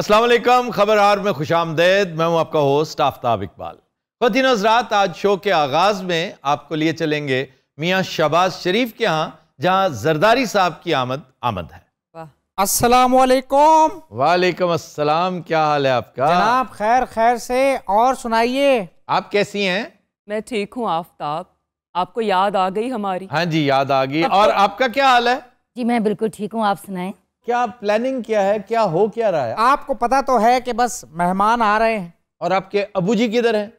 असलम खबर आर में खुश आमदेद मैं हूं आपका होस्ट आफ्ताब इकबाल खतिन नजरात आज शो के आगाज़ में आपको लिए चलेंगे मियाँ शहबाज शरीफ के यहाँ जहाँ जरदारी साहब की आमद आमद है अस्सलाम वालेकुम वालेकुम अस्सलाम क्या हाल है आपका जनाब खैर खैर से और सुनाइए आप कैसी हैं मैं ठीक हूँ आफ्ताब आपको याद आ गई हमारी हाँ जी याद आ गई तो- और आपका क्या हाल है जी मैं बिल्कुल ठीक हूँ आप सुनाएं क्या प्लानिंग क्या है क्या हो क्या रहा है आपको पता तो है कि बस मेहमान आ रहे हैं और आपके अबू जी किधर हैं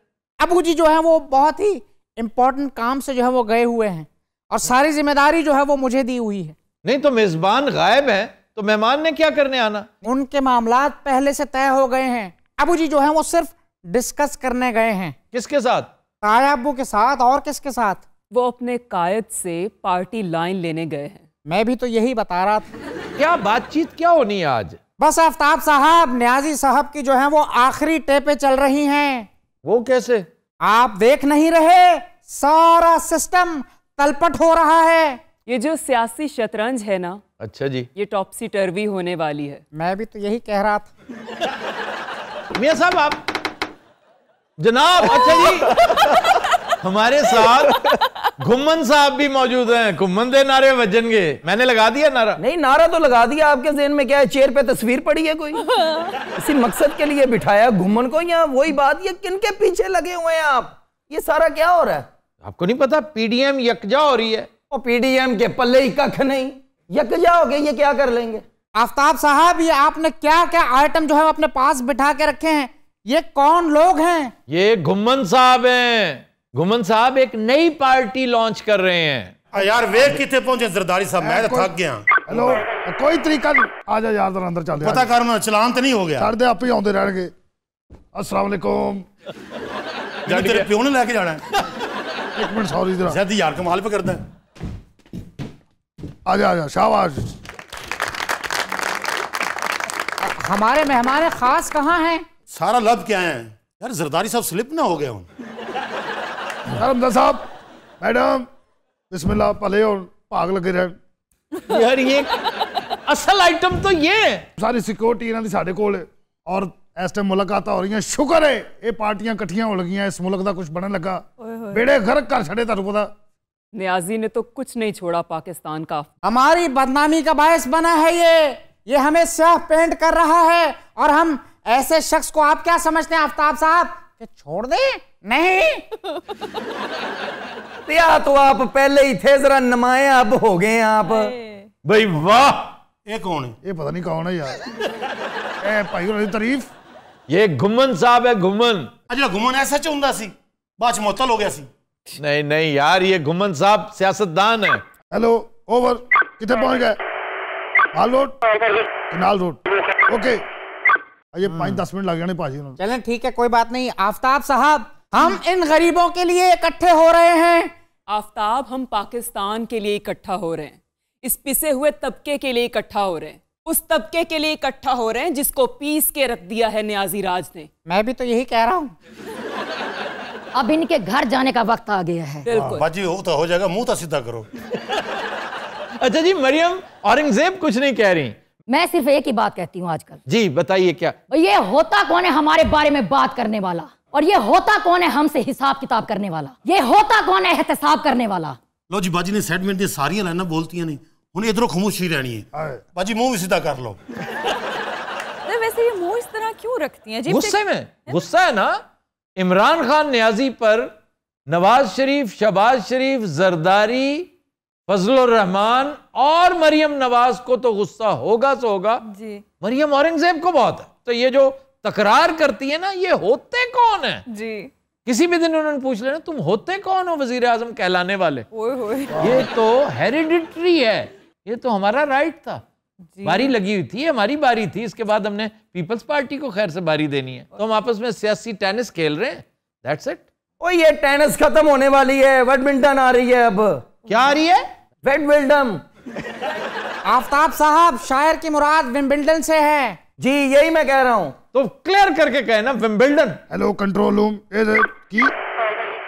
अबू जी जो है वो बहुत ही इम्पोर्टेंट काम से जो है वो गए हुए हैं और सारी जिम्मेदारी जो है वो मुझे दी हुई है नहीं तो मेजबान गायब है तो मेहमान ने क्या करने आना उनके मामला पहले से तय हो गए हैं अबू जी जो है वो सिर्फ डिस्कस करने गए हैं किसके साथ ताया अबू के साथ और किसके साथ वो अपने कायद से पार्टी लाइन लेने गए हैं मैं भी तो यही बता रहा था क्या बातचीत क्या होनी आज बस आफ्ताब साहब न्याजी साहब की जो है वो आखिरी टेपे चल रही हैं वो कैसे आप देख नहीं रहे सारा सिस्टम तलपट हो रहा है ये जो सियासी शतरंज है ना अच्छा जी ये टॉपसी टर्वी होने वाली है मैं भी तो यही कह रहा था मियाँ साहब आप जनाब अच्छा जी हमारे साथ घुम्मन साहब भी मौजूद हैं घुम्मन दे नारे वजनगे मैंने लगा दिया नारा नहीं नारा तो लगा दिया आपके जेन में क्या है चेयर पे तस्वीर पड़ी है कोई इसी मकसद के लिए बिठाया घुमन को या वही बात ये किन के पीछे लगे हुए हैं आप ये सारा क्या हो रहा है आपको नहीं पता पीडीएम यकजा हो रही है और पीडीएम के पल्ले ही कख नहीं यकजा हो गए ये क्या कर लेंगे आफ्ताब साहब ये आपने क्या क्या आइटम जो है अपने पास बिठा के रखे हैं ये कौन लोग हैं ये घुम्मन साहब हैं गुमन साहब एक नई पार्टी लॉन्च कर रहे हैं यार वे कितने पहुंचे जरदारी साहब मैं तो थक गया हेलो कोई तरीका नहीं आ जा यार तेरा अंदर चल दे पता कर मैं चलान तो नहीं हो गया साढ़े आप ही आते गए अस्सलाम वालेकुम तेरे पियो ने लेके जाना है एक मिनट सॉरी जरा जल्दी यार कमाल पे करदा आ जा आ जा शाबाश हमारे मेहमान खास कहां हैं सारा लब के आए हैं यार जरदारी साहब स्लिप ना हो गए हूँ धर्मदा साहब मैडम बिस्मिल्लाह पले और भाग लगे रह यार ये असल आइटम तो ये सारी सिक्योरिटी इन्हों की साढ़े को और इस टाइम मुलाकात हो रही शुक्र है ये पार्टियां कट्ठिया हो लगियां इस मुल्क का कुछ बनने लगा बेड़े घर कर छड़े तुम पता न्याजी ने तो कुछ नहीं छोड़ा पाकिस्तान का हमारी बदनामी का बायस बना है ये ये हमें सह पेंट कर रहा है और हम ऐसे शख्स को आप क्या समझते हैं आफ्ताब साहब छोड़ दें नहीं या तो आप पहले ही थे जरा नमाए आप हो गए आप भाई वाह ये कौन है ये पता नहीं कौन है यार ए भाई उन्होंने तारीफ ये घुमन साहब है घुमन अच्छा घुमन ऐसा चुंदा सी बाद मुतल हो गया सी नहीं नहीं यार ये घुमन साहब सियासतदान है हेलो ओवर किधर पहुंच गए hall road canal road okay ये पांच दस मिनट लग जाने पाजी चलें ठीक है कोई बात नहीं आफताब साहब हम इन गरीबों के लिए इकट्ठे हो रहे हैं आफ्ताब हम पाकिस्तान के लिए इकट्ठा हो रहे हैं इस पिसे हुए तबके के लिए इकट्ठा हो रहे हैं उस तबके के लिए इकट्ठा हो रहे हैं जिसको पीस के रख दिया है न्याजी राज ने मैं भी तो यही कह रहा हूँ अब इनके घर जाने का वक्त आ गया है हाँ, बाजी हो तो हो जाएगा मुंह तो सीधा करो अच्छा जी मरियम औरंगजेब कुछ नहीं कह रही मैं सिर्फ एक ही बात कहती हूँ आजकल जी बताइए क्या ये होता कौन है हमारे बारे में बात करने वाला और ये होता कौन है हमसे हिसाब किताब करने वाला ये होता कौन है एहतसाब करने वाला लो ਲੋ ਜੀ ਬਾਜੀ ਨੇ ਸੈਟਮੈਂਟ ਦੀਆਂ ਸਾਰੀਆਂ बोलती हैं नहीं हुन इधरो खामोशी रहनी है बाजी मुंह भी सीधा कर लो तो वैसे ये मुंह इस तरह क्यों रखती हैं जी गुस्से में गुस्सा है ना इमरान खान नियाजी पर नवाज शरीफ शहबाज शरीफ जरदारी फजलरहमान और मरियम नवाज को तो गुस्सा होगा सो होगा जी मरियम औरंगजेब को बहुत है तो ये जो तकरार करती है ना ये होते कौन है जी किसी भी दिन उन्होंने पूछ लेना तुम होते कौन हो वजीर आजम कहलाने वाले ओए होए। ये तो हेरिडिटरी है ये तो हमारा राइट था बारी लगी हुई थी हमारी बारी थी इसके बाद हमने पीपल्स पार्टी को खैर से बारी देनी है तो हम आपस में सियासी टेनिस खेल रहे हैं दैट्स इट ओ ये टेनिस खत्म होने वाली है बैडमिंटन आ रही है अब क्या आ रही है बैडमिंटन आफ्ताब साहब शायर की मुराद बैडमिंटन से है जी यही मैं कह रहा हूँ तो क्लियर करके कहे ना विम्बल्डन हेलो कंट्रोल रूम की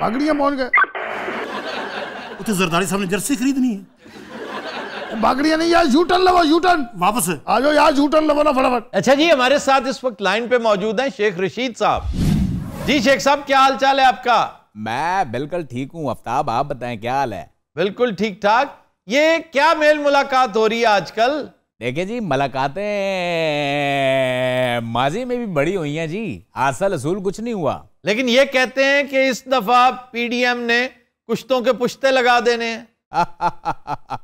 बागड़िया पहुंच गए उसे जरदारी साहब ने जर्सी खरीदनी है बागड़िया नहीं यार यूटन लवा यूटन वापस आ जाओ यार यूटन लो ना फटाफट अच्छा जी हमारे साथ इस वक्त लाइन पे मौजूद हैं शेख रशीद साहब जी शेख साहब क्या हाल चाल है आपका मैं बिल्कुल ठीक हूँ आफ्ताब आप बताएं क्या हाल है बिल्कुल ठीक ठाक ये क्या मेल मुलाकात हो रही है आजकल देखिए जी मुलाकातें माजी में भी बड़ी हुई हैं जी असल असूल कुछ नहीं हुआ लेकिन ये कहते हैं कि इस दफा पीडीएम ने कुश्तों के पुश्ते लगा देने हैं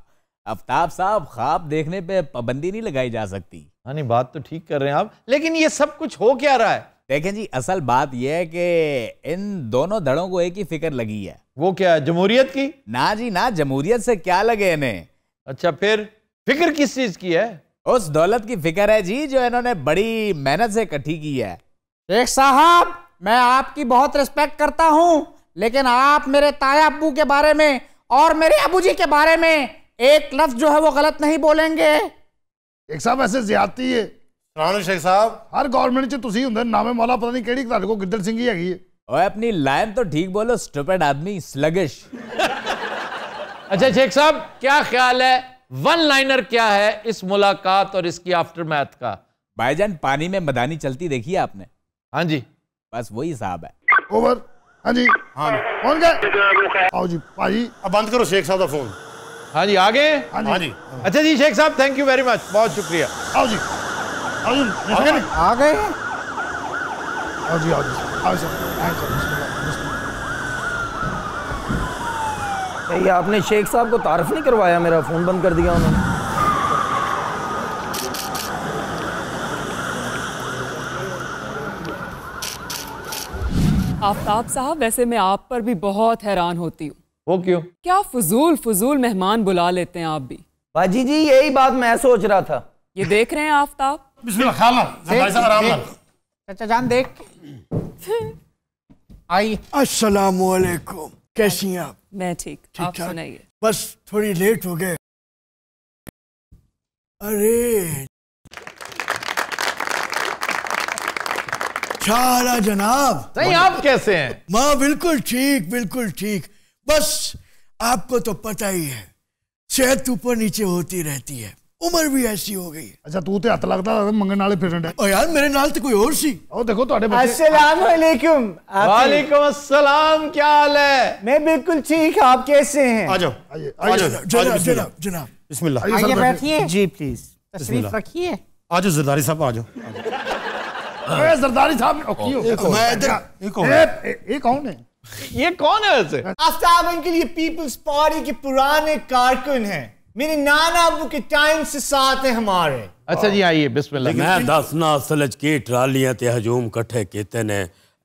अफताब साहब ख्वाब देखने पे पाबंदी नहीं लगाई जा सकती यानी हाँ बात तो ठीक कर रहे हैं आप लेकिन ये सब कुछ हो क्या रहा है देखें जी असल बात यह है कि इन दोनों धड़ों को एक ही फिक्र लगी है वो क्या है जमहूरियत की ना जी ना जमहूरियत से क्या लगे इन्हें अच्छा फिर फिक्र किस चीज की है उस दौलत की फिक्र है जी जो इन्होंने बड़ी मेहनत से इकट्ठी की है शेख साहब मैं आपकी बहुत रिस्पेक्ट करता हूँ लेकिन आप मेरे ताया अबू के बारे में और मेरे अबू जी के बारे में एक लफ्ज जो है वो गलत नहीं बोलेंगे एक साहब ऐसे ज्यादती है ਰਾਣੂ ਸ਼ੇਖ तो अच्छा शेख साहब क्या ख्याल है वन लाइनर क्या है इस मुलाकात और इसकी आफ्टर मैथ का भाईजान पानी में मदानी चलती देखी है आपने हाँ जी बस वही साहब है ओवर हाँ जी हाँ कौन गए आओ जी भाई अब बंद करो शेख साहब का फोन हाँ जी आगे हाँ जी, हाँ जी। अच्छा जी शेख साहब थैंक यू वेरी मच बहुत शुक्रिया आओ जी आओ जी आ गए आओ जी आओ जी आओ सर भाई आपने शेख साहब को तारफ़ नहीं करवाया मेरा फ़ोन बंद कर दिया उन्होंने आफ्ताब साहब वैसे मैं आप पर भी बहुत हैरान होती हूँ वो क्यों क्या फजूल फजूल मेहमान बुला लेते हैं आप भी बाजी जी यही बात मैं सोच रहा था ये देख रहे हैं आफ्ताब चाचा जान देख आई अस्सलाम वालेकुम कैसी हैं आप मैं ठीक आप सुनाइए बस थोड़ी लेट हो गए अरे चारा जनाब नहीं आप कैसे हैं मां बिल्कुल ठीक बिल्कुल ठीक बस आपको तो पता ही है सेहत ऊपर नीचे होती रहती है उम्र भी ऐसी हो गई अच्छा तू तो हथ लगता मंगन ਵਾਲੇ ਫਿਰਨ ਓ ਯਾਰ ਮੇਰੇ ਨਾਲ ਤੇ ਕੋਈ ਹੋਰ ਸੀ ਉਹ ਦੇਖੋ ਤੁਹਾਡੇ ਬੱਚੇ ਅਸਲਾਮ ਅਲੈਕੁਮ ਵਾਲੇਕੁਮ मैं बिल्कुल ठीक आप कैसे हैं आ जाओ जनाब जनाब बिस्मिल्लाह आइए बैठिए जी प्लीज तशरीफ रखिए आ जाओ जरदारी साहब आ जाओ ए जरदारी साहब मैं इधर अच्छा, ये कौन है ये कौन है ये कौन है आफ्ताब इनके लिए पीपल्स पार्टी के पुराने कारकुन हैं मेरे नाना अब के टाइम से साथ है हमारे अच्छा जी आइए बिस्मिल्लाह मैं दसना असलज के ट्रालियां ते हजूम इकट्ठे कीते ने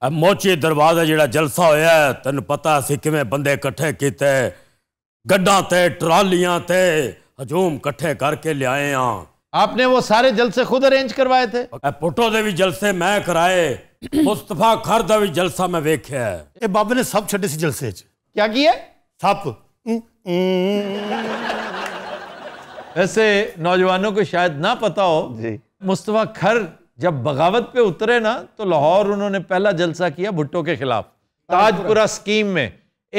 अब मोचे दरवाजा जेड़ा जलसा होया तन पता से किवें बंदे इकट्ठे कीते गड्डा ते ट्रालियां ते हजूम इकट्ठे करके ले आए हां आपने वो सारे जलसे खुद अरेंज करवाए थे पुटो दे भी जलसे मैं कराए मुस्तफा खर दा भी जलसा मैं वेख्या है ए बाबे ने सब छड़े सी जलसे च क्या किए सब वैसे नौजवानों को शायद ना पता हो जी मुस्तफ़ा खर जब बगावत पे उतरे ना तो लाहौर उन्होंने पहला जलसा किया भुट्टो के खिलाफ ताजपुरा स्कीम में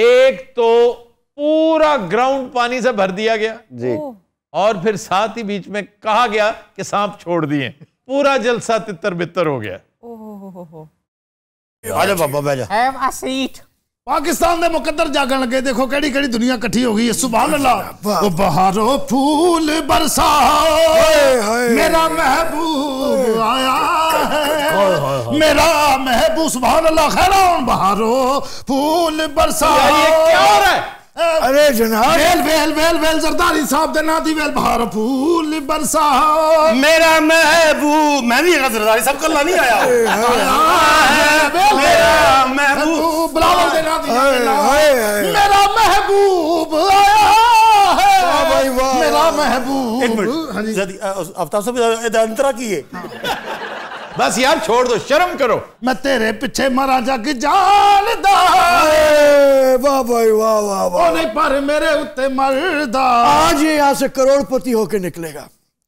एक तो पूरा ग्राउंड पानी से भर दिया गया जी और फिर साथ ही बीच में कहा गया कि सांप छोड़ दिए पूरा जलसा तितर बितर हो गया ओ हो हो अरे बाबा बैठ पाकिस्तान के मुकदर जागन लगे देखो केड़ी केड़ी दुनिया कट्ठी हो गई है सुबह अल्लाह वो बहारो फूल बरसा मेरा महबूब आया है मेरा महबूब सुबह अल्लाह खैर बहारो फूल बरसा ये क्या रहा है अरे जनाब well well well well Zardari साहब दे ना दी वेल बहार फूल बरसा मेरा महबूब मैं भी है जरदारी साहब कल्ला नहीं आया मेरा महबूब बुलाओ दे ना दी हाय हाय मेरा महबूब आया है वाह वाह भाई मेरा महबूब हां जी अफताब साहब इधर अंतरा की है हाँ। बस यार छोड़ दो शर्म करो मैं तेरे पीछे मरा जग जालदा वाह भाई वाह वाह वाह नहीं पर मेरे उत्ते मरदा आज ये यहां से करोड़पति होके निकलेगा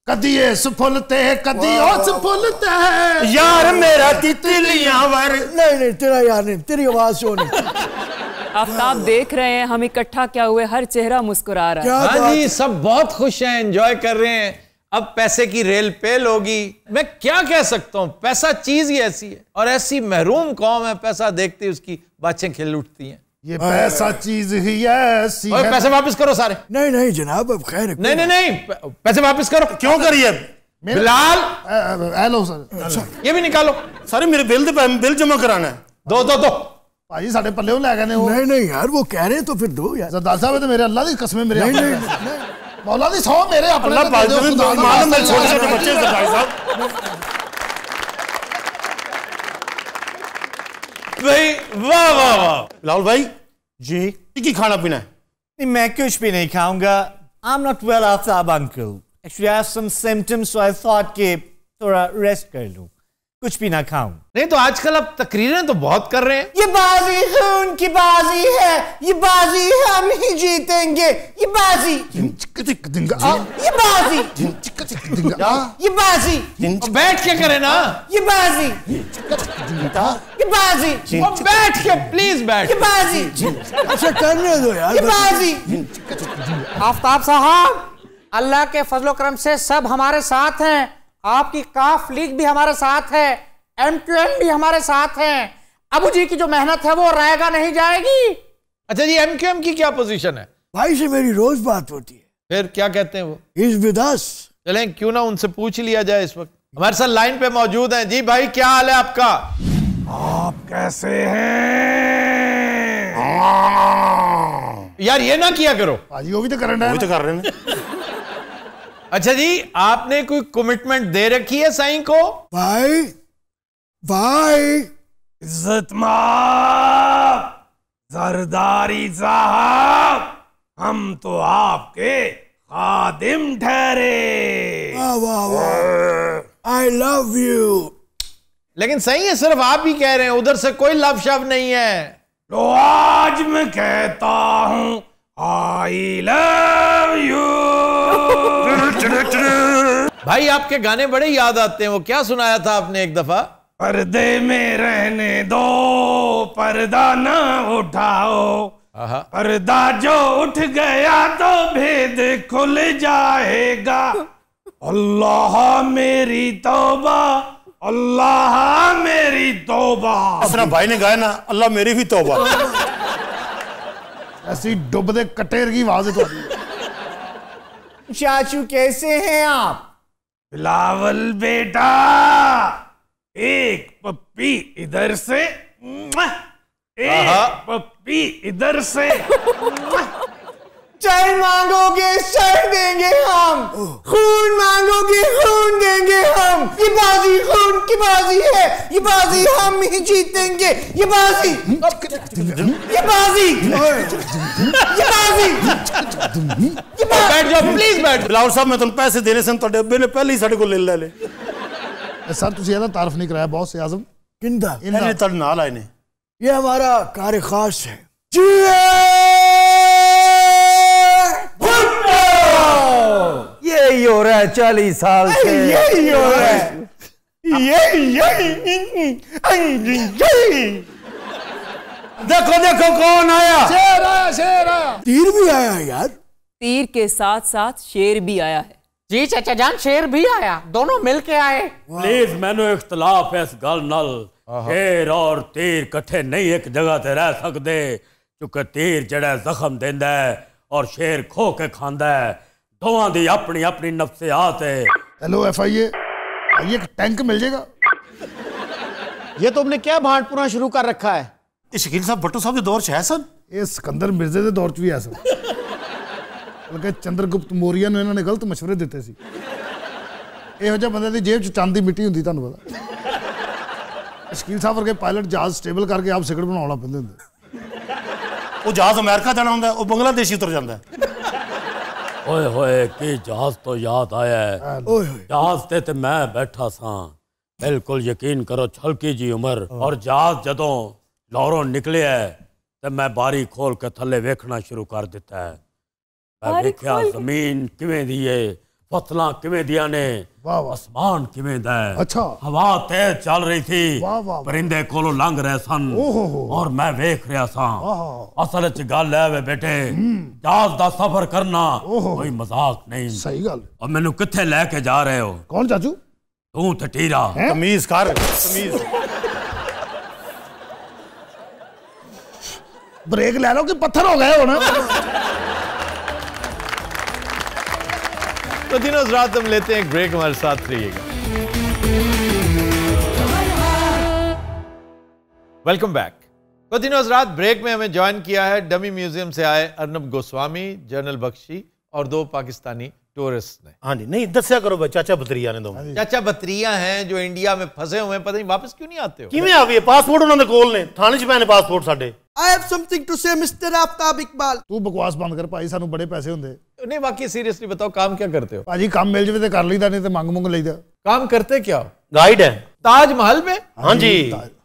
कदी ये फुलते कदी उस फुलते यार मेरा तितलियां वर नहीं नहीं तेरा यार नहीं तेरी आवाज सो नहीं देख रहे हैं हम इकट्ठा क्या हुए हर चेहरा मुस्कुरा रहा है हाँ जी सब बहुत खुश हैं एंजॉय कर रहे हैं अब पैसे की रेल पेल होगी मैं क्या कह सकता हूं पैसा चीज ही ऐसी है और ऐसी महरूम कौम है पैसा देखते ही उसकी बाछें खिल उठती हैं ये पैसा चीज ही ऐसी है पैसे वापस करो सारे नहीं नहीं जनाब अब खैर नहीं नहीं नहीं पैसे वापस करो क्यों करिए बिलाल हेलो सर ये भी निकालो सर मेरे बिल तो बिल जमा कराना है दो दो दो ਭਾਜੀ ਸਾਡੇ ਪੱਲੇ ਉਹ ਲੈ नहीं नहीं यार वो कह रहे हैं तो फिर दो यार ਦੋ साहब तो मेरे अल्लाह की ਅੱਲਾ ਦੀ ਕਸਮ नहीं नहीं ਨਹੀਂ मौला सौ मेरे अपने तो छोटे छोटे बच्चे भाई साहब भाई वाह वाह वाह लाल भाई जी की खाना पीना है नहीं मैं कुछ भी नहीं खाऊंगा I am not well after uncle actually I have some symptoms so I thought कि थोड़ा रेस्ट कर लूं कुछ भी ना खाऊं नहीं तो आजकल आप तकरीरें तो बहुत कर रहे हैं ये बाजी खून की बाजी है ये बाजी हम ही जीतेंगे ये बाजी ये बाजी ये बाजी बैठ के करें ना ये बाजी ये बाजी बैठ के प्लीज बैठ ये बाजी अच्छा करने दो यार ये बाजी आफ्ताब साहब अल्लाह के फजलो करम से सब हमारे साथ हैं आपकी काफ लीग भी हमारे साथ है एम क्यू एम भी हमारे साथ है अबू जी की जो मेहनत है वो रायगा नहीं जाएगी अच्छा जी एम क्यू एम की क्या पोजीशन है भाई से मेरी रोज बात होती है फिर क्या कहते हैं वो इस विदास क्यों ना उनसे पूछ लिया जाए इस वक्त हमारे साथ लाइन पे मौजूद हैं जी भाई क्या हाल है आपका आप कैसे हैं यार ये ना किया करो वो भी तो कर रहे तो कर रहे हैं अच्छा जी आपने कोई कमिटमेंट दे रखी है साईं को भाई भाई इज्जत जरदारी साहब हम तो आपके खादिम ठहरे आई लव यू लेकिन सही है सिर्फ आप ही कह रहे हैं उधर से कोई लव शव नहीं है तो आज मैं कहता हूं आई लव यू भाई आपके गाने बड़े याद आते हैं वो क्या सुनाया था आपने एक दफा पर्दे में रहने दो पर्दा ना उठाओ पर्दा जो उठ गया तो भेद खुल जाएगा अल्लाह मेरी तोबा अल्लाह मेरी तोबा असरा भाई ने गाया ना अल्लाह मेरी भी तोबा ऐसी डुबदे कटेर की आवाज तो चाचू कैसे हैं आप बिलावल बेटा एक पप्पी इधर से एक पप्पी इधर से जल मांगोगे सर देंगे हम खून मांगोगे खून देंगे हम ये बाजी खून की बाजी है ये बाजी हम ही जीतेंगे ये बाजी ये बाजी ये बाजी बैठ जाओ प्लीज बैठ लाहौर साहब मैं तुम पैसे देने से तो डब्बे ने पहले ही ਸਾਡੇ को ले ले ਲੇ ਸਰ ਤੁਸੀਂ ਇਹਦਾ ਤਾਰਫ ਨਹੀਂ ਕਰਾਇਆ ਬਹੁਤ ਸੇ ਆਜ਼ਮ ਕਿੰਦਾ ਇਹਨੇ ਤੁਹਾਡੇ ਨਾਲ ਆਏ ਨੇ ਇਹ ਹਮਾਰਾ ਕਾਰ ਖਾਸ ਹੈ यही हो रहा है चालीस साल से यही हो रहा है यही यही देखो देखो कौन आया शेर आया शेर आया तीर भी आया यार तीर के साथ साथ शेर भी आया है जी चाचा जान शेर भी आया दोनों मिल के आए प्लीज मैनु इख्तलाफ है इस गल नल शेर और तीर कठे नहीं एक जगह से रह सकते क्योंकि तीर जड़ा जख्म देंदा है और शेर खो के खांदा है ਦੋਵਾਂ ਦੀ ਆਪਣੀ ਆਪਣੀ ਨਫਸਿਆਤ ਹੈ हेलो एफ आई ये टैंक मिल जाएगा ये तुमने क्या भांडपुरा शुरू कर रखा है ਇਹ ਸ਼ਕੀਲ ਸਾਹਿਬ ਬੱਟੂ ਸਾਹਿਬ ਦੇ ਦੌਰ 'ਚ ਹੈ ਸਨ ਇਹ ਸਿਕੰਦਰ ਮਿਰਜ਼ੇ ਦੇ ਦੌਰ 'ਚ ਵੀ ਆ ਸਨ ਬਲਕਿ ਚੰਦਰਗੁਪਤ ਮੌਰੀਆ ਨੂੰ ਇਹਨਾਂ ਨੇ ਗਲਤ مشਵਰੇ ਦਿੱਤੇ ਸੀ ਇਹੋ ਜਿਹੇ ਬੰਦੇ ਦੀ ਜੇਬ 'ਚ ਚੰਦ ਦੀ ਮਿੱਟੀ ਹੁੰਦੀ ਤੁਹਾਨੂੰ ਪਤਾ ਸ਼ਕੀਲ ਸਾਹਿਬ ਵਰਗੇ ਪਾਇਲਟ ਜਹਾਜ਼ ਸਟੇਬਲ ਕਰਕੇ ਆਪ ਸਿਕੜ ਬਣਾਉਣਾ ਪੈਂਦੇ ਹੁੰਦੇ ਉਹ ਜਹਾਜ਼ ਅਮਰੀਕਾ ਜਾਣਾ ਹੁੰਦਾ ਉਹ ਬੰਗਲਾਦੇਸ਼ੀ ਉਤਰ ਜਾਂਦਾ ओए होए की जहाज तो याद आया है हाँ। जहाज ते ते तो मैं बैठा सा बिल्कुल यकीन करो छलकी जी उमर हाँ। और जहाज जदो लाहौरों निकले है ते तो मैं बारी खोल के थले वेखना शुरू कर दिता है मैं देखा जमीन किवें दी है फसला किमें दिया ने आसमान किमें दे अच्छा हवा तेज चल रही थी परिंदे कोलो लंघ रहे सन और मैं वेख रहा सा असल च गल है वे बेटे हम्म। जहाज दा सफर करना कोई मजाक नहीं सही गल और मेनू किथे लेके जा रहे हो कौन चाचू तू ते टीरा कर ब्रेक ले लो कि पत्थर हो गए हो ना तो दिनों रात हम लेते हैं ब्रेक हमारे साथ रहिएगा वेलकम बैक बदिन रात ब्रेक में हमें ज्वाइन किया है डमी म्यूजियम से आए अर्नब गोस्वामी जनरल बख्शी और दो पाकिस्तानी टूरिस्ट ने हाँ जी नहीं दस्या करो भाई चाचा बतरिया ने दो हाँ चाचा बतरिया हैं जो इंडिया में फंसे हुए हैं पता नहीं वापस क्यों नहीं आते हो किवें आवे पासपोर्ट उन्होंने कोल ने थाने ਚ ਪੈਨੇ ਪਾਸਪੋਰਟ ਸਾਡੇ I have something to say mister Aftab Iqbal ਤੂੰ ਬਕਵਾਸ ਬੰਦ ਕਰ ਭਾਈ ਸਾਨੂੰ ਬੜੇ ਪੈਸੇ ਹੁੰਦੇ ਨਹੀਂ ਬਾਕੀ ਸੀਰੀਅਸਲੀ ਬਤਾਓ ਕੰਮ ਕੀ ਕਰਦੇ ਹੋ ਭਾਜੀ ਕੰਮ ਮਿਲ ਜਵੇ ਤੇ ਕਰ ਲਈਦਾ ਨਹੀਂ ਤੇ ਮੰਗ ਮੰਗ ਲਈਦਾ काम करते क्या हो गाइड है ताज महल में हाँ जी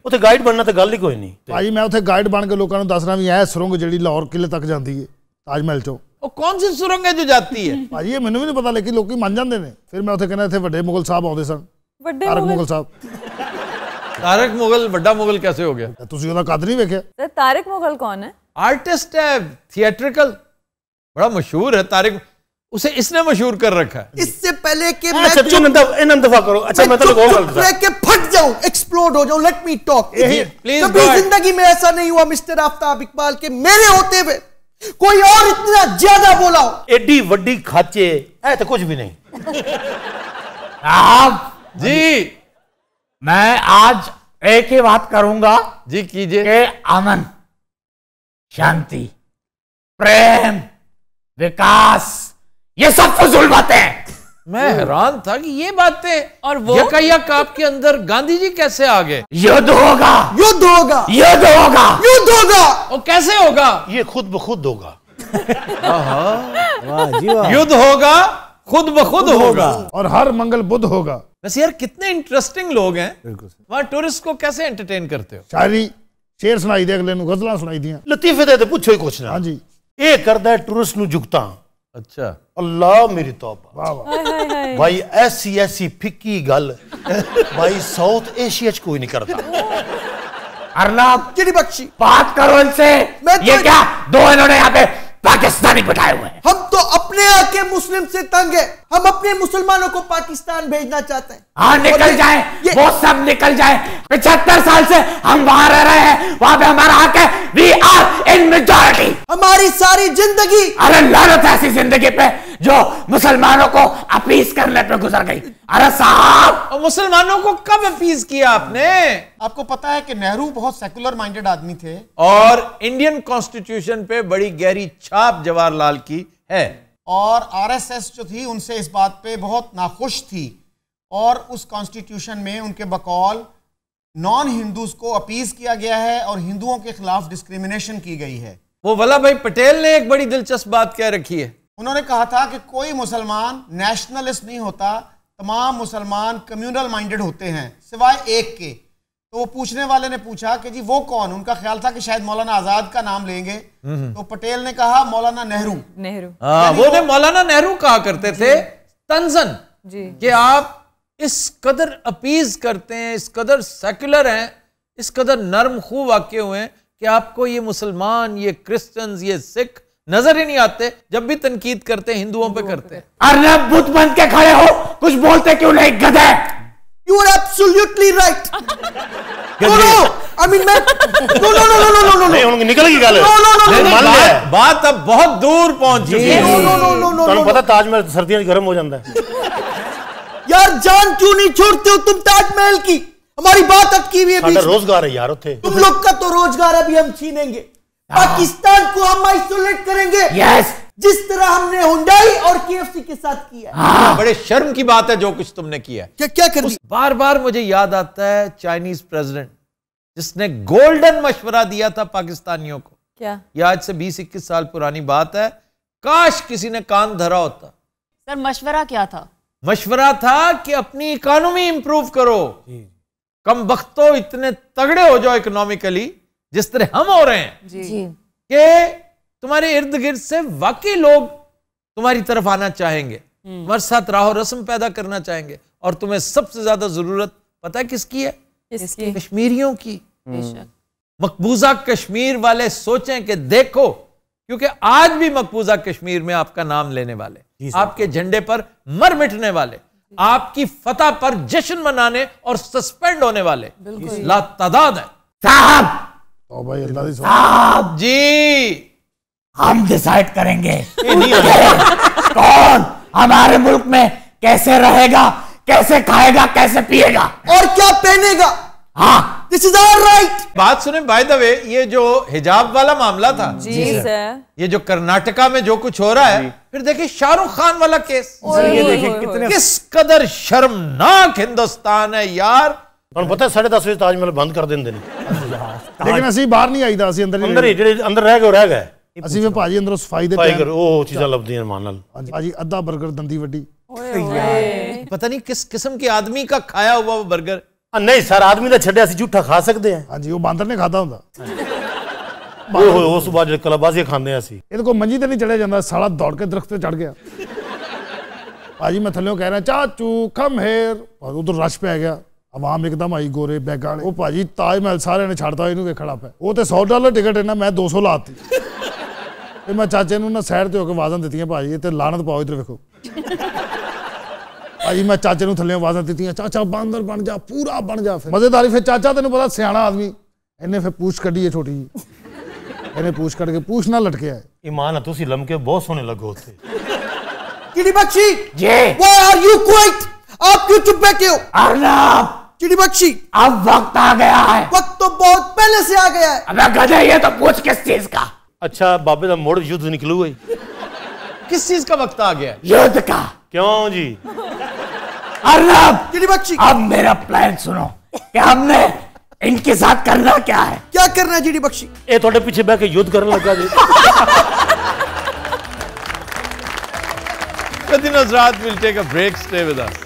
ਉੱਥੇ ਗਾਈਡ ਬਣਨਾ ਤਾਂ ਗੱਲ ਹੀ ਕੋਈ ਨਹੀਂ ਭਾਜੀ ਮੈਂ ਉੱਥੇ ਗਾਈਡ ਬਣ ਕੇ ਲੋਕਾਂ ਨੂੰ ਦੱਸਣਾ ਵੀ ਐ ਸੁਰੰਗ ਜਿਹੜੀ ਲਾਹੌਰ ਕਿਲੇ ਤੱਕ ਜਾਂਦੀ ਹੈ ਤਾਜ ਮਹਿਲ ਚੋਂ ਉਹ ਕੌਣ ਸੀ ਸੁਰੰਗ ਹੈ ਜੋ ਜਾਂਦੀ ਹੈ ਭਾਜੀ ਇਹ ਮੈਨੂੰ ਵੀ ਨਹੀਂ ਪਤਾ ਲੇਕਿਨ ਲੋਕੀ ਮੰਨ ਜਾਂਦੇ ਨੇ ਫਿਰ ਮੈਂ ਉੱਥੇ ਕਹਿੰਦਾ ਇੱਥੇ ਵੱਡੇ ਮੁਗਲ ਸਾਹਿਬ ਆਉਂਦੇ ਸਨ ਵੱਡੇ ਤਾਰਕ ਮੁਗਲ ਸਾਹਿਬ ਤਾਰਕ ਮੁਗਲ ਵੱਡਾ ਮੁਗਲ ਕਿਵੇਂ ਹੋ ਗਿਆ ਤੁਸੀਂ ਉਹਦਾ ਕਦ ਨਹੀਂ ਵੇਖਿਆ ਤਾਰਕ ਮੁਗਲ ਕੌਣ ਹੈ ਆਰਟਿਸਟ ਹੈ ਥੀਏਟ੍ਰਿਕਲ बड़ा मशहूर है तारिक उसे इसने मशहूर कर रखा है इससे पहले कि अच्छा, मैं अच्छा चुप इन दफा करो अच्छा मैं तो चुप रह के फट जाऊं एक्सप्लोड हो जाऊं लेट मी टॉक प्लीज कभी जिंदगी में ऐसा नहीं हुआ मिस्टर आफ्ताब इकबाल के मेरे होते हुए कोई और इतना ज्यादा बोला हो एडी वड्डी खाचे है तो कुछ भी नहीं आप जी मैं आज एक ही बात करूंगा जी कीजिए अमन शांति प्रेम विकास ये सब फजूल तो बातें मैं हैरान था कि ये बातें और वो काप आपके अंदर गांधी जी कैसे आ गए युद्ध होगा युद्ध होगा युद्ध होगा युद्ध होगा और कैसे होगा ये खुद ब खुद होगा युद्ध होगा खुद ब खुद होगा और हर मंगल बुद्ध होगा वैसे यार कितने इंटरेस्टिंग लोग हैं वहां टूरिस्ट को कैसे एंटरटेन करते हो शायरी शेर सुनाई दे अगले गजला सुनाई दी लतीफे दे पूछो ही कुछ ना हाँ जी ਇਹ ਕਰਦਾ ਟੂਰਿਸਟ ਨੂੰ ਜੁਗਤਾ ਅੱਛਾ ਅੱਲਾ ਮੇਰੀ ਤੌਬਾ ਵਾਹ ਭਾਈ ਐਸੀ ਐਸੀ ਫਿੱਕੀ ਗੱਲ ਭਾਈ ਸਾਊਥ ਏਸ਼ੀਆ ਚ ਕੋਈ ਨਹੀਂ ਕਰਦਾ अरला आपकी नहीं बख्शी बात करो इनसे मैं ये क्या दो इन्होंने यहाँ पे पाकिस्तानी बिठाए हुए हैं हम तो अपने आके मुस्लिम से तंग है हम अपने मुसलमानों को पाकिस्तान भेजना चाहते हैं हाँ निकल जाए वो सब निकल जाए पचहत्तर साल से हम वहाँ रह रहे हैं वहाँ पे हमारा हक है वी आर इन मेजोरिटी हमारी सारी जिंदगी अरे लानत तो ऐसी जिंदगी पे जो मुसलमानों को अपीस करने पर गुजर गई अरे साहब मुसलमानों को कब अपीस किया आपने आपको पता है कि नेहरू बहुत सेकुलर माइंडेड आदमी थे और इंडियन कॉन्स्टिट्यूशन पे बड़ी गहरी छाप जवाहरलाल की है और आरएसएस जो थी उनसे इस बात पे बहुत नाखुश थी और उस कॉन्स्टिट्यूशन में उनके बकौल नॉन हिंदूज को अपीज किया गया है और हिंदुओं के खिलाफ डिस्क्रिमिनेशन की गई है वो वल्लभ भाई पटेल ने एक बड़ी दिलचस्प बात कह रखी है उन्होंने कहा था कि कोई मुसलमान नेशनलिस्ट नहीं होता तमाम मुसलमान कम्यूनल माइंडेड होते हैं सिवाय एक के तो वो पूछने वाले ने पूछा कि जी वो कौन उनका ख्याल था कि शायद मौलाना आजाद का नाम लेंगे तो पटेल ने कहा मौलाना नेहरू नेहरू हाँ, वो, ने मौलाना नेहरू कहा करते थे तंजन कि आप इस कदर अपीज करते हैं इस कदर सेकुलर हैं इस कदर नर्म खूब वाक्य हुए हैं कि आपको ये मुसलमान ये क्रिश्चियंस ये सिख नजर ही नहीं आते जब भी तनकीद करते हिंदुओं पे करते हैं अरे बुत बन के खड़े हो कुछ बोलते क्यों नहीं गधे you are absolutely right no no I mean मैं no no no no no no no निकल गई गाल नो नो नो मान ले बात अब बहुत दूर पहुंच चुकी है no no no no no पता ताजमहल सर्दियां गर्म हो जाता है यार जान क्यों नहीं छोड़ते हो तुम ताजमहल की हमारी बात अटकी हुई है रोजगार है यार उथे तुम लोग का तो रोजगार अभी हम छीनेंगे हाँ। पाकिस्तान को हम आइसोलेट करेंगे यस जिस तरह हमने हुंडई और केएफसी के साथ किया हाँ। बड़े शर्म की बात है जो कुछ तुमने किया क्या क्या कर बार बार मुझे याद आता है चाइनीज प्रेसिडेंट जिसने गोल्डन मशवरा दिया था पाकिस्तानियों को क्या ये आज से बीस इक्कीस साल पुरानी बात है काश किसी ने कान धरा होता सर मशवरा क्या था मशवरा था कि अपनी इकोनॉमी इंप्रूव करो कम वक्तो इतने तगड़े हो जाओ इकोनॉमिकली जिस तरह हम हो रहे हैं कि तुम्हारे इर्द गिर्द से वाकई लोग तुम्हारी तरफ आना चाहेंगे हम्म। तुम्हारे साथ राह रस्म पैदा करना चाहेंगे और तुम्हें सबसे ज्यादा जरूरत पता है किसकी है किसकी? कश्मीरियों की हम्म। मकबूजा कश्मीर वाले सोचें कि देखो क्योंकि आज भी मकबूजा कश्मीर में आपका नाम लेने वाले आपके झंडे पर मर मिटने वाले आपकी फतह पर जश्न मनाने और सस्पेंड होने वाले ला तादाद है साहब तो भाई अल्लाह दी साहब जी हम डिसाइड करेंगे कौन हमारे मुल्क में कैसे रहेगा कैसे खाएगा कैसे पिएगा और क्या पहनेगा हाँ दिस इज आवर राइट बात सुने बाय द वे ये जो हिजाब वाला मामला था जी सर ये जो कर्नाटका में जो कुछ हो रहा है फिर देखिए शाहरुख खान वाला केस ये देखिए कितने किस कदर शर्मनाक हिंदुस्तान है यार और पता है साढ़े दस बजे ताजमहल बंद कर देने ਜਹਾਜ਼ ਲੇਕਿਨ ਅਸੀਂ ਬਾਹਰ ਨਹੀਂ ਆਈਦਾ ਅਸੀਂ ਅੰਦਰ ਅੰਦਰ ਹੀ ਜਿਹੜੇ ਅੰਦਰ ਰਹਿ ਗਏ ਉਹ ਰਹਿ ਗਏ ਅਸੀਂ ਵੀ ਭਾਜੀ ਅੰਦਰੋਂ ਸਫਾਈ ਦੇ ਟਾਈਮ ਉਹ ਚੀਜ਼ਾਂ ਲੱਭਦੀਆਂ ਮਾਨ ਨਾਲ ਭਾਜੀ ਅੱਧਾ 버ਗਰ ਦੰਦੀ ਵੱਡੀ ਓਏ ਓਏ ਪਤਾ ਨਹੀਂ ਕਿਸ ਕਿਸਮ ਕੇ ਆਦਮੀ ਦਾ ਖਾਇਆ ਹੋਇਆ ਉਹ 버ਗਰ ਨਹੀਂ ਸਰ ਆਦਮੀ ਦਾ ਛੱਡਿਆ ਅਸੀਂ ਝੂਠਾ ਖਾ ਸਕਦੇ ਹਾਂ ਹਾਂਜੀ ਉਹ ਬਾਂਦਰ ਨੇ ਖਾਦਾ ਹੁੰਦਾ ਉਹ ਉਸ ਬਾਅਦ ਜਿਹੜੇ ਕਲਬਾਜ਼ੀ ਖਾਂਦੇ ਆ ਅਸੀਂ ਇਹਦੇ ਕੋ ਮੰਜੀ ਤੇ ਨਹੀਂ ਚੜਿਆ ਜਾਂਦਾ ਸਾਲਾ ਦੌੜ ਕੇ ਦਰਖਤ ਤੇ ਚੜ ਗਿਆ ਭਾਜੀ ਮੈਂ ਥੱਲੇੋਂ ਕਹਿ ਰਿਹਾ ਚਾਚੂ ਕਮ ਹੇਰ ਉਧਰ ਰਸ਼ ਪੈ ਗਿਆ ਆਵਾਮ ਇੱਕਦਮ ਆਈ ਗੋਰੇ ਬੈਗ ਵਾਲੇ ਉਹ ਭਾਜੀ ਤਾਜ ਮਹਿਲ ਸਾਰਿਆਂ ਨੇ ਛੱਡਤਾ ਇਹਨੂੰ ਵੇਖਣਾ ਪਿਆ ਉਹ ਤੇ 100 ਡਾਲਰ ਟਿਕਟ ਹੈ ਨਾ ਮੈਂ 200 ਲਾਤੀ ਤੇ ਮੈਂ ਚਾਚੇ ਨੂੰ ਨਾ ਸਾਈਡ ਤੇ ਹੋ ਕੇ ਆਵਾਜ਼ਾਂ ਦਿੱਤੀਆਂ ਭਾਜੀ ਤੇ ਲਾਣਤ ਪਾਓ ਇਧਰ ਵੇਖੋ ਭਾਜੀ ਮੈਂ ਚਾਚੇ ਨੂੰ ਥੱਲੇ ਆਵਾਜ਼ਾਂ ਦਿੱਤੀਆਂ ਚਾਚਾ ਬਾਂਦਰ ਬਣ ਜਾ ਪੂਰਾ ਬਣ ਜਾ ਫਿਰ ਮਜ਼ੇਦਾਰੀ ਫਿਰ ਚਾਚਾ ਤੈਨੂੰ ਪਤਾ ਸਿਆਣਾ ਆਦਮੀ ਇਹਨੇ ਫਿਰ ਪੂਛ ਕੱਢੀ ਏ ਛੋਟੀ ਜੀ ਇਹਨੇ ਪੂਛ ਕੱਢ ਕੇ ਪੂਛ ਨਾ ਲਟਕਿਆ ਇਮਾਨ ਆ ਤੁਸੀਂ ਲਮਕੇ ਬਹੁਤ ਸੋਹਣੇ ਲੱਗੋ ਤੇ ਕਿਹੜੀ ਬੱਚੀ ਜੇ ਵਾਈ ਆਰ ਯੂ ਕੁਆਇਟ आप क्यों चुप बैठे हो अर्नब चिड़ी बख्शी अब वक्त आ गया है वक्त तो बहुत पहले से आ गया है अबे गधे ये तो पूछ किस चीज का अच्छा बाबे तो मोड़ युद्ध निकलू गई किस चीज का वक्त आ गया युद्ध का क्यों जी अर्नब चिड़ी बख्शी अब मेरा प्लान सुनो कि हमने इनके साथ करना क्या है क्या करना है चिड़ी बख्शी ए थोड़े पीछे बैठ के युद्ध करने लगा जी कदी नजरात will take a break stay with us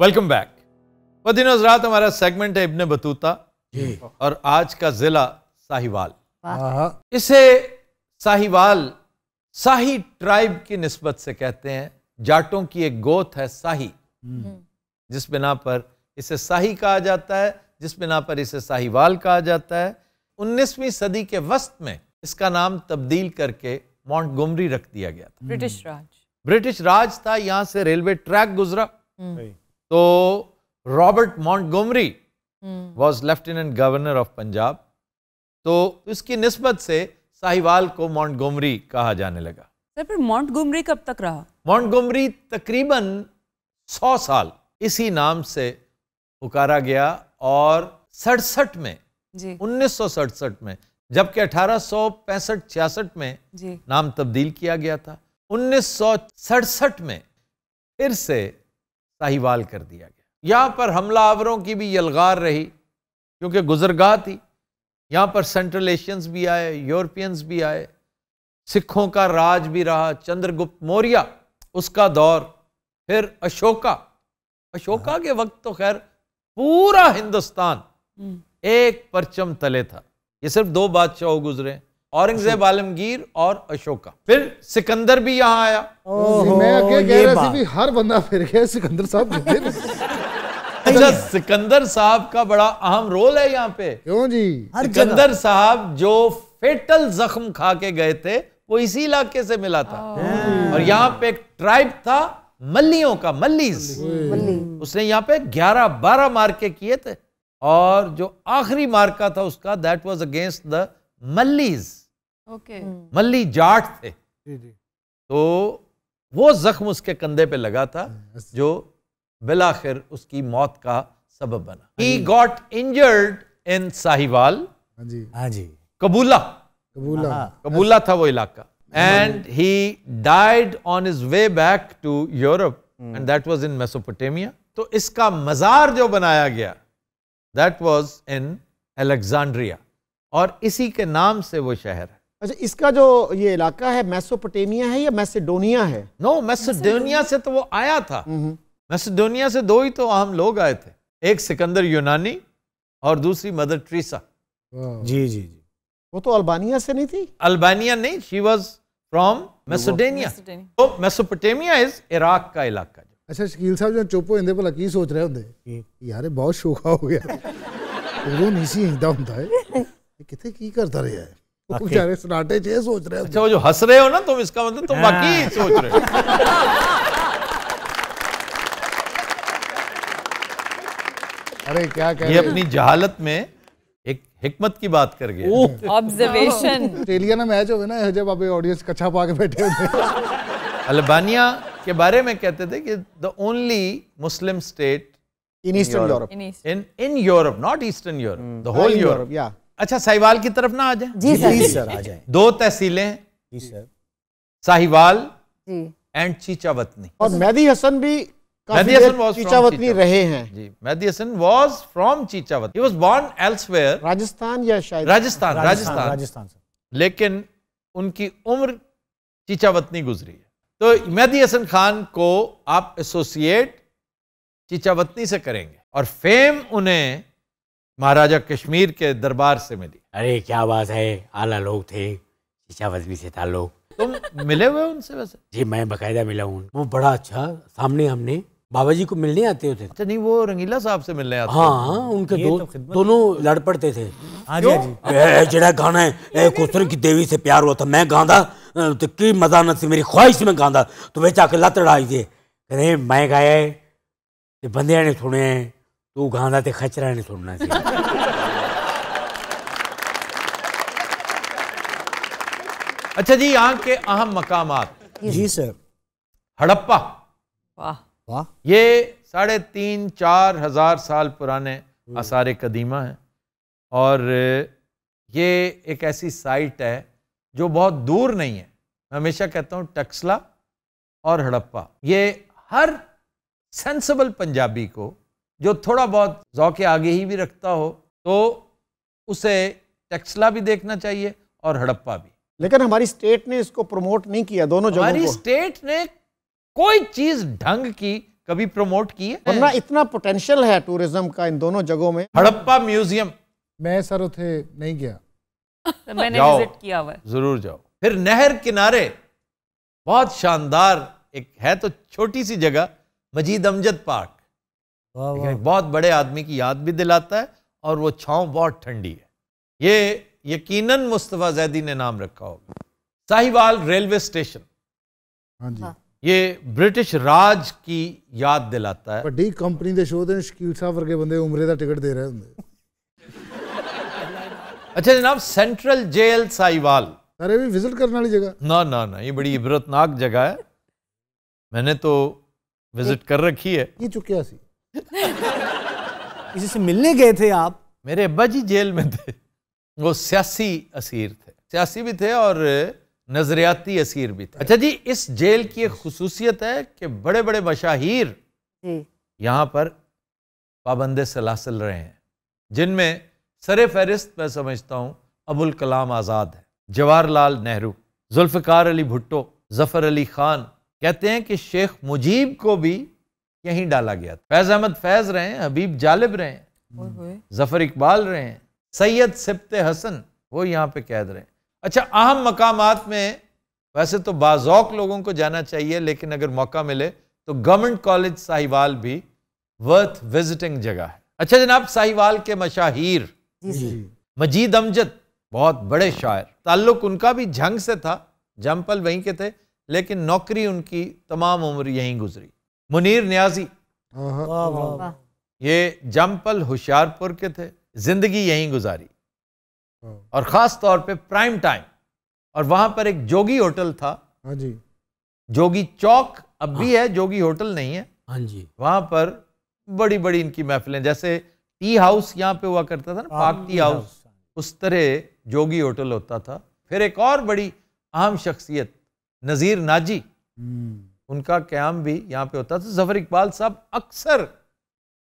welcome back दिन रात हमारा सेगमेंट है इब्ने बतूता और आज का जिला साहिवाल हाँ, हाँ। इसे साहिवाल साही ट्राइब की नस्बत से कहते हैं जाटों की एक गोत है साही हम्म। हम्म। जिस बिना पर इसे साही कहा जाता है जिस बिना पर इसे साहिवाल कहा जाता है 19वीं सदी के वस्त में इसका नाम तब्दील करके माउंट रख दिया गया था ब्रिटिश हम्म। राज ब्रिटिश राज था यहाँ से रेलवे ट्रैक गुजरा तो Robert Montgomery was lieutenant governor of Punjab तो उसकी नस्बत से साहिवाल को गोमरी कहा जाने लगा सर फिर गोमरी कब तक रहा गोमरी तकरीबन सौ साल इसी नाम से पुकारा गया और सड़सठ में उन्नीस सौ सड़सठ में जबकि अठारह सौ पैंसठ छियासठ में नाम तब्दील किया गया था उन्नीस सौ सड़सठ में फिर से साहिवाल कर दिया गया यहाँ पर हमला की भी यलगार रही क्योंकि गुजरगाह थी यहाँ पर सेंट्रल एशियंस भी आए यूरोपियंस भी आए सिखों का राज भी रहा चंद्रगुप्त मौर्य उसका दौर फिर अशोका अशोका हाँ। के वक्त तो खैर पूरा हिंदुस्तान हम्म। एक परचम तले था ये सिर्फ दो बादशाह गुजरे औरंगजेब आलमगीर और अशोका फिर सिकंदर भी यहाँ आया मैं कह भी हर बंदा फिर गया सिकंदर साहब अच्छा सिकंदर साहब का बड़ा अहम रोल है यहाँ पे क्यों जी सिकंदर साहब जो फेटल जख्म खा के गए थे वो इसी इलाके से मिला था हाँ। और यहाँ पे एक ट्राइब था मल्लियों का मल्लीज उसने यहाँ पे 11 12 मार्के किए थे और जो आखिरी मार्का था उसका that was against the Mallis okay hmm. Malli Jat थे तो वो जख्म उसके कंधे पे लगा था जो बिलाखिर उसकी मौत का सबब बना he got injured in Sahiwal कबूला कबूला कबूला था वो इलाका and he died on his way back to Europe and that that in Mesopotamia तो इसका मज़ार जो बनाया गया दैट वॉज इन Alexandria. और इसी के नाम से वो शहर है अच्छा इसका जो ये इलाका है मैसोपोटेमिया है या मैसेडोनिया है नो no, मैसेडोनिया से तो वो आया था मैसेडोनिया से दो ही तो हम लोग आए थे एक सिकंदर यूनानी और दूसरी मदर ट्रीसा जी जी जी वो तो अल्बानिया से नहीं थी अल्बानिया नहीं शी वॉज फ्रॉम मैसोडेनिया तो मैसोपोटेमिया इज इराक का इलाका अच्छा शकील साहब जो चुप होते भला की सोच रहे होंगे यार बहुत शोखा हो गया उदों नहीं सी इंदा होंगे कितने की करता रहा है बेचारे सनाटे चे सोच रहे हो अच्छा वो जो हंस रहे हो ना तुम इसका मतलब तुम हाँ। बाकी सोच रहे हो अरे क्या कह ये अपनी जहालत में एक हिकमत की बात कर गए ऑब्जर्वेशन ऑस्ट्रेलिया ना मैच हो ना जब आप ऑडियंस कच्छा पा के बैठे होते अल्बानिया के बारे में कहते थे कि the only Muslim state in eastern Europe in in Europe not eastern Europe the whole Europe या अच्छा साहिवाल की तरफ ना आ जाए जी सर जी सर आ जाए दो तहसीलें जी सर साहिवाल एंड चीचावतनी और मेहदी हसन भी हसन चीचावतनी रहे हैं जी Hasan from he elsewhere Rajasthan या शायद राजस्थान राजस्थान राजस्थान लेकिन उनकी उम्र चीचावतनी गुजरी है तो मेहदी हसन खान को आप एसोसिएट चीचावतनी से करेंगे और फेम उन्हें महाराजा कश्मीर के दरबार से मिली अरे क्या बात है आला लोग थे से था लोग तुम मिले हुए उनसे वैसे जी मैं बकायदा मिला हूँ वो बड़ा अच्छा सामने हमने बाबा जी को मिलने आते होते अच्छा नहीं वो रंगीला साहब से मिलने आते हाँ हाँ उनके दो तो दोनों लड़ पड़ते थे हाँ जरा हाँ गाना है कुसुर की देवी से प्यार हुआ था मैं गांधा तो की न थी मेरी ख्वाहिश में गांधा तो वे चाके लत लड़ाई थे अरे मैं गाया है बंदे ने सुने हैं तू गांधा ते खचरा नाही सोडणार अच्छा जी यहाँ के अहम मकाम जी सर हड़प्पा वाह वाह ये साढ़े तीन चार हजार साल पुराने हम्म। आसार कदीमा हैं और ये एक ऐसी साइट है जो बहुत दूर नहीं है मैं हमेशा कहता हूँ टक्सला और हड़प्पा ये हर सेंसिबल पंजाबी को जो थोड़ा बहुत जौके के आगे ही भी रखता हो तो उसे टेक्सला भी देखना चाहिए और हड़प्पा भी लेकिन हमारी स्टेट ने इसको प्रमोट नहीं किया दोनों जगहों हमारी स्टेट ने कोई चीज ढंग की कभी प्रमोट की है वरना इतना पोटेंशियल है टूरिज्म का इन दोनों जगहों में हड़प्पा म्यूजियम मैं सर उठे नहीं गया मैंने विजिट किया हुआ जरूर जाओ फिर नहर किनारे बहुत शानदार एक है तो छोटी सी जगह मजीद अमजद पार्क लेकिन बहुत बड़े आदमी की याद भी दिलाता है और वो छाव बहुत ठंडी है ये यकीन मुस्तफा जैदी ने नाम रखा होगा साहिवाल रेलवे स्टेशन हाँ हाँ। ये ब्रिटिश राज की याद दिलाता है बड़ी कंपनी शकील साहब वर्ग बंदे उम्र का टिकट दे रहे होंगे अच्छा जनाब सेंट्रल जेल साहिवाल अरे भी विजिट करने वाली जगह ना ना ना ये बड़ी इबरतनाक जगह है मैंने तो विजिट कर रखी है ये चुके सी किसी से मिलने गए थे आप मेरे अब्बा जी जेल में थे वो सियासी असीर थे सियासी भी थे और नजरियाती असीर भी थे अच्छा जी इस जेल की एक खसूसियत है कि बड़े बड़े मशाहिर यहाँ पर पाबंद सलासल रहे हैं जिनमें सर फहरिस्त मैं समझता हूँ अबुल कलाम आज़ाद है जवाहरलाल नेहरू जुल्फ़िकार अली भुट्टो जफ़र अली ख़ान कहते हैं कि शेख मुजीब को भी यहीं डाला गया था फैज अहमद फैज रहे हबीब जालिब रहे जफर इकबाल रहे सैयद सिप्त हसन वो यहाँ पे कैद रहे अच्छा अहम मकाम में वैसे तो बाजौक लोगों को जाना चाहिए लेकिन अगर मौका मिले तो गवर्नमेंट कॉलेज साहिवाल भी वर्थ विजिटिंग जगह है अच्छा जनाब साहिवाल के मशाहिर मजीद अमजद बहुत बड़े शायर ताल्लुक उनका भी झंग से था जमपल वहीं के थे लेकिन नौकरी उनकी तमाम उम्र यहीं गुजरी मुनीर न्याजी वाँ हाँ, वाँ। हाँ। ये जमपल होशियारपुर के थे जिंदगी यहीं गुजारी हाँ। और ख़ास तौर पे प्राइम टाइम और वहां पर एक जोगी होटल था हाँ जी जोगी चौक अब हाँ। भी है जोगी होटल नहीं है हाँ जी वहां पर बड़ी बड़ी इनकी महफिलें जैसे टी हाउस यहाँ पे हुआ करता था ना पाक टी हाउस उस तरह जोगी होटल होता था फिर एक और बड़ी अहम शख्सियत नज़ीर नाजी हम्म। उनका क्याम भी यहाँ पे होता था जफर इकबाल साहब अक्सर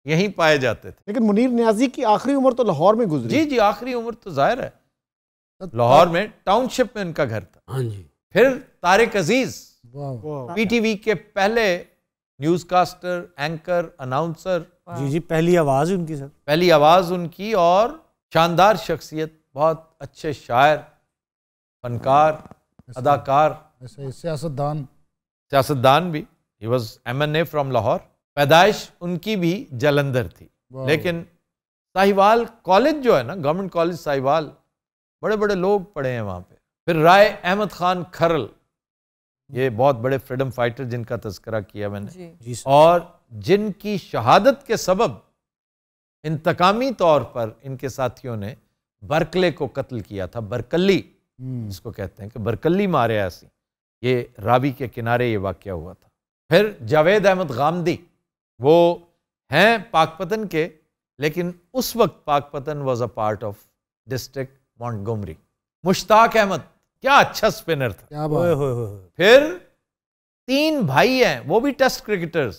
यहीं पाए जाते थे लेकिन मुनीर न्याजी की आखिरी उम्र तो लाहौर में गुजरी जी जी आखिरी उम्र तो जाहिर है तो लाहौर में टाउनशिप में उनका घर था हाँ जी फिर तारिक अजीज पीटीवी के पहले न्यूज कास्टर एंकर अनाउंसर जी जी पहली आवाज उनकी सर पहली आवाज उनकी और शानदार शख्सियत बहुत अच्छे शायर फनकार अदाकार सियासतदान सियासतदान भी he was M N A from Lahore पैदाइश उनकी भी जलंधर थी लेकिन साहिवाल कॉलेज जो है ना गवर्नमेंट कॉलेज साहिवाल बड़े बड़े लोग पढ़े हैं वहाँ पे फिर राय अहमद खान खरल ये बहुत बड़े फ्रीडम फाइटर जिनका तस्करा किया मैंने जी। और जिनकी शहादत के सबब इंतकामी तौर पर इनके साथियों ने बरकले को कत्ल किया था बरकली हम्म। जिसको कहते हैं कि बरकली मारे ऐसी ये रावी के किनारे ये वाक्य हुआ था फिर जावेद अहमद गामदी वो हैं पाकपतन के लेकिन उस वक्त Pakpattan was a part of district Montgomery Mushtaq Ahmed क्या अच्छा स्पिनर था हो, हो, हो। फिर तीन भाई हैं वो भी टेस्ट क्रिकेटर्स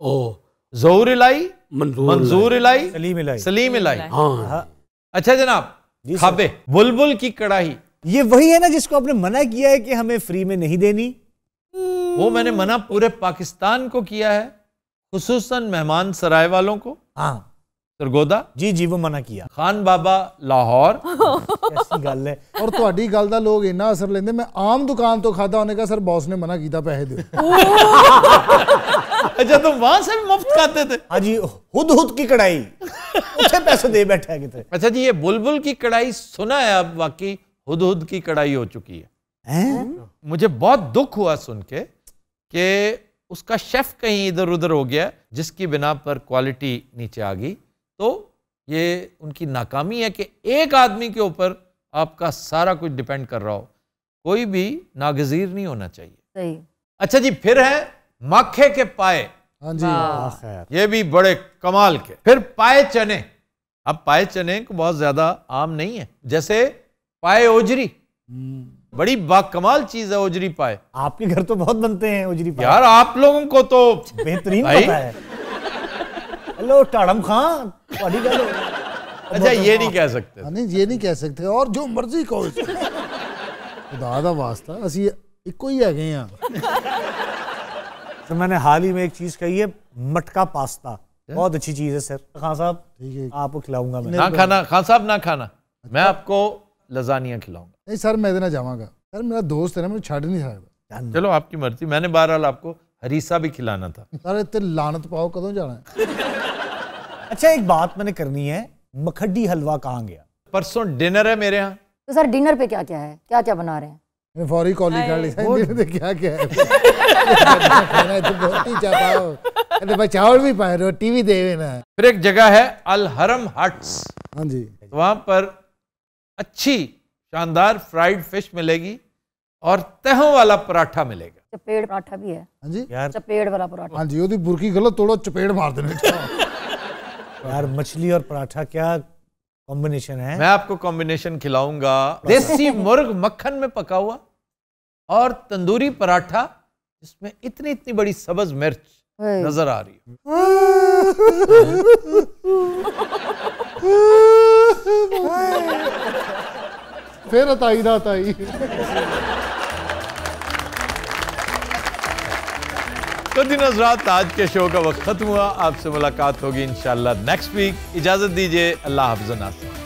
ओ जहूर इलाई मंजूर इलाई सलीम इलाई सलीम इलाई हाँ अच्छा जनाब खाबे बुलबुल की कड़ाही ये वही है ना जिसको आपने मना किया है कि हमें फ्री में नहीं देनी वो मैंने मना पूरे पाकिस्तान को किया है खसूस मेहमान सराय वालों को हाँ सरगोदा जी जी वो मना किया खान बाबा लाहौर ਐਸੀ ਗੱਲ ਹੈ ਔਰ ਤੁਹਾਡੀ ਗੱਲ ਦਾ ਲੋਕ ਇੰਨਾ ਅਸਰ ਲੈਂਦੇ ਮੈਂ ਆਮ ਦੁਕਾਨ ਤੋਂ ਖਾਦਾ ਉਹਨੇ ਕਹਾ ਸਰ ਬੌਸ ਨੇ ਮਨਾ ਕੀਤਾ ਪੈਸੇ अच्छा तो वहां से भी मुफ्त खाते थे हाँ जी हुद हुद की कढ़ाई पैसे दे बैठा है कितने अच्छा जी ये बुलबुल की कढ़ाई सुना है आप वाकई हुद हुद की कड़ाई हो चुकी है हैं? मुझे बहुत दुख हुआ सुन के कि उसका शेफ कहीं इधर उधर हो गया जिसकी बिना पर क्वालिटी नीचे आ गई तो ये उनकी नाकामी है कि एक आदमी के ऊपर आपका सारा कुछ डिपेंड कर रहा हो कोई भी नागजीर नहीं होना चाहिए सही। अच्छा जी फिर है माखे के पाए हाँ जी ये भी बड़े कमाल के फिर पाए चने अब पाए चने को बहुत ज्यादा आम नहीं है जैसे पाए ओजरी हम्म। बड़ी बाकमाल चीज है ओजरी पाए आपके घर तो बहुत बनते हैं ओजरी पाए यार आप लोगों को तो बेहतरीन पता है हेलो टाड़म खान अच्छा ये नहीं कह सकते हाँ, नहीं ये नहीं कह सकते और जो मर्जी कहो खुदा वास्ता असि ਅਸੀਂ ही ਹੀ गए ਆ तो मैंने हाल ही में एक चीज कही है मटका पास्ता बहुत अच्छी चीज है सर खान साहब ठीक है आपको खिलाऊंगा मैं ना खाना खान साहब ना खाना मैं अच्छा। आपको लजानिया खिलाऊंगा नहीं सर मैं इतना जाऊँगा सर मेरा दोस्त है ना मुझे छाड़ नहीं सकता चलो आपकी मर्जी मैंने बहरहाल आपको हरीसा भी खिलाना था सर इतने लानत पाओ कदों जाना है अच्छा एक बात मैंने करनी है मखड्डी हलवा कहाँ गया परसों डिनर है मेरे यहाँ तो सर डिनर पे क्या क्या है क्या क्या बना रहे हैं फौरी कॉल कर ली सर क्या क्या है तो बहुत ही चाहता अरे भाई चावल भी पाए रोटी भी दे ना फिर एक जगह है अल हरम हट्स हाँ जी वहाँ पर अच्छी शानदार फ्राइड फिश मिलेगी और तहों वाला पराठा मिलेगा चपेड़ पराठा भी है हाँ जी यार चपेड़ वाला पराठा हाँ जी यदि बुरकी गलत तोड़ो चपेड़ मार देने यार मछली और पराठा क्या कॉम्बिनेशन है मैं आपको कॉम्बिनेशन खिलाऊंगा देसी मुर्ग मक्खन में पका हुआ और तंदूरी पराठा जिसमें इतनी इतनी बड़ी सबज मिर्च नजर आ रही है फिर अताई ਦਾ ਤਾਈ तो जी नजरात आज के शो का वक्त खत्म हुआ आपसे मुलाकात होगी इंशाल्लाह नेक्स्ट वीक इजाजत दीजिए अल्लाह हाफिज नासिर